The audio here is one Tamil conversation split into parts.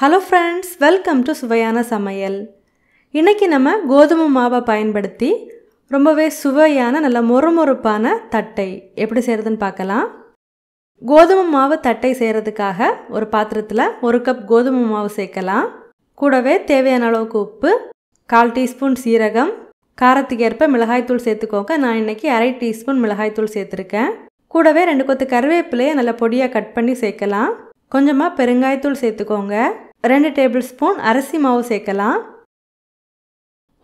ஹலோ ஃப்ரெண்ட்ஸ் வெல்கம் டு சுவையான சமையல் இன்றைக்கி நம்ம கோதுமை மாவை பயன்படுத்தி ரொம்பவே சுவையான நல்ல மொறுமொறுப்பான தட்டை எப்படி செய்கிறதுன்னு பார்க்கலாம் கோதுமை மாவு தட்டை செய்கிறதுக்காக ஒரு பாத்திரத்தில் ஒரு கப் கோதுமை மாவு சேர்க்கலாம் கூடவே தேவையான அளவுக்கு உப்பு கால் டீஸ்பூன் சீரகம் காரத்துக்கு ஏற்ப மிளகாய்த்தூள் சேர்த்துக்கோங்க நான் இன்றைக்கி அரை டீஸ்பூன் மிளகாய்த்தூள் சேர்த்துருக்கேன் கூடவே ரெண்டு கொத்து கருவேப்பிலையை நல்லா பொடியாக கட் பண்ணி சேர்க்கலாம் கொஞ்சமாக பெருங்காயத்தூள் சேர்த்துக்கோங்க ரெண்டு டேபிள் ஸ்பூன் அரிசி மாவு சேர்க்கலாம்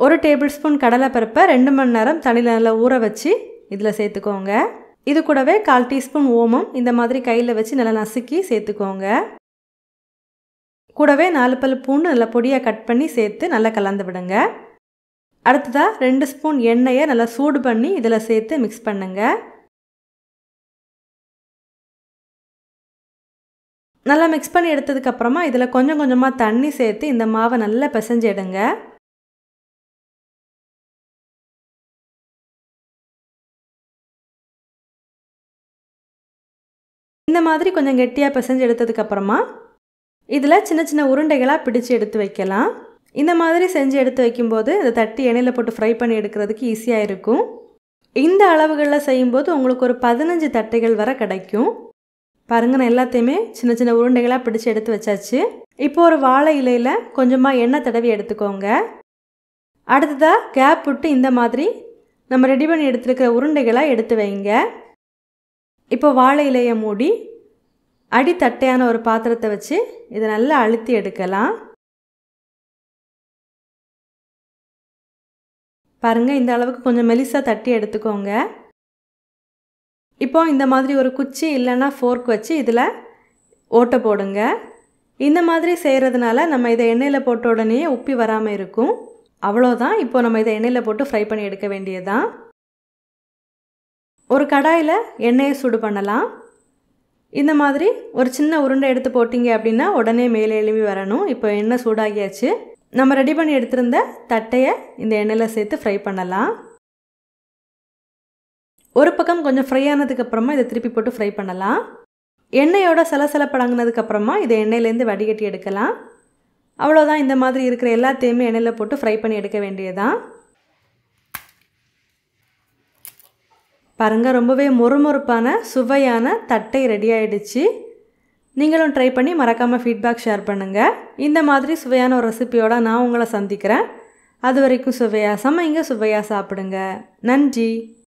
ஒரு டேபிள் ஸ்பூன் கடலைப்பருப்பை ரெண்டு மணி நேரம் தண்ணியில் நல்லா ஊற வச்சு இதில் சேர்த்துக்கோங்க இது கூடவே கால் டீஸ்பூன் ஓமம் இந்த மாதிரி கையில் வச்சு நல்லா நசுக்கி சேர்த்துக்கோங்க கூடவே நாலு பல் பூண்டு நல்லா பொடியாக கட் பண்ணி சேர்த்து நல்லா கலந்து விடுங்க அடுத்ததாக ரெண்டு ஸ்பூன் எண்ணெயை நல்லா சூடு பண்ணி இதில் சேர்த்து மிக்ஸ் பண்ணுங்கள் நல்லா மிக்ஸ் பண்ணி எடுத்ததுக்கப்புறமா இதில் கொஞ்சம் கொஞ்சமாக தண்ணி சேர்த்து இந்த மாவை நல்லா பிசைஞ்சு எடுங்க இந்த மாதிரி கொஞ்சம் கெட்டியாக பிசைஞ்சு எடுத்ததுக்கப்புறமா இதில் சின்ன சின்ன உருண்டைகளாக பிடிச்சு எடுத்து வைக்கலாம் இந்த மாதிரி செஞ்சு எடுத்து வைக்கும்போது இதை தட்டி எண்ணெயில் போட்டு ஃப்ரை பண்ணி எடுக்கிறதுக்கு ஈஸியாக இருக்கும் இந்த அளவுகளில் செய்யும்போது உங்களுக்கு ஒரு பதினஞ்சு தட்டைகள் வர கிடைக்கும் பாருங்கள் நான் எல்லாத்தையுமே சின்ன சின்ன உருண்டைகளாக பிடிச்சி எடுத்து வச்சாச்சு இப்போ ஒரு வாழை இலையில் கொஞ்சமாக எண்ணெய் தடவி எடுத்துக்கோங்க அடுத்ததாக கேப் விட்டு இந்த மாதிரி நம்ம ரெடி பண்ணி எடுத்துருக்கிற உருண்டைகளாக எடுத்து வைங்க இப்போ வாழை இலையை மூடி அடி தட்டையான ஒரு பாத்திரத்தை வச்சு இதை நல்லா அழுத்தி எடுக்கலாம் பாருங்கள் இந்த அளவுக்கு கொஞ்சம் மெலிசாக தட்டி எடுத்துக்கோங்க இப்போ இந்த மாதிரி ஒரு குச்சி இல்லைன்னா ஃபோர்க் வச்சு இதில் ஓட்டை போடுங்க இந்த மாதிரி செய்கிறதுனால நம்ம இதை எண்ணெயில் போட்ட உடனே உப்பி வராமல் இருக்கும் அவ்வளோதான் இப்போ நம்ம இதை எண்ணெயில் போட்டு ஃப்ரை பண்ணி எடுக்க வேண்டியதுதான் ஒரு கடாயில் எண்ணெயை சூடு பண்ணலாம் இந்த மாதிரி ஒரு சின்ன உருண்டை எடுத்து போட்டிங்க அப்படின்னா உடனே மேலே எழுவி வரணும் இப்போ எண்ணெய் சூடாகியாச்சு நம்ம ரெடி பண்ணி எடுத்திருந்த தட்டையை இந்த எண்ணெயில் சேர்த்து ஃப்ரை பண்ணலாம் ஒரு பக்கம் கொஞ்சம் ஃப்ரை ஆனதுக்கப்புறமா இதை திருப்பி போட்டு ஃப்ரை பண்ணலாம் எண்ணெயோட அப்புறமா இதை எண்ணெயிலேருந்து வடிகட்டி எடுக்கலாம் அவ்வளோதான் இந்த மாதிரி இருக்கிற எல்லாத்தையுமே எண்ணெயில் போட்டு ஃப்ரை பண்ணி எடுக்க வேண்டியதான் பாருங்கள் ரொம்பவே மொறுமொறுப்பான சுவையான தட்டை ரெடி ஆகிடுச்சு நீங்களும் ட்ரை பண்ணி மறக்காமல் ஃபீட்பேக் ஷேர் பண்ணுங்கள் இந்த மாதிரி சுவையான ஒரு ரெசிபியோட நான் உங்களை சந்திக்கிறேன் அது வரைக்கும் சுவையாக சமைங்க சுவையாக சாப்பிடுங்க நன்றி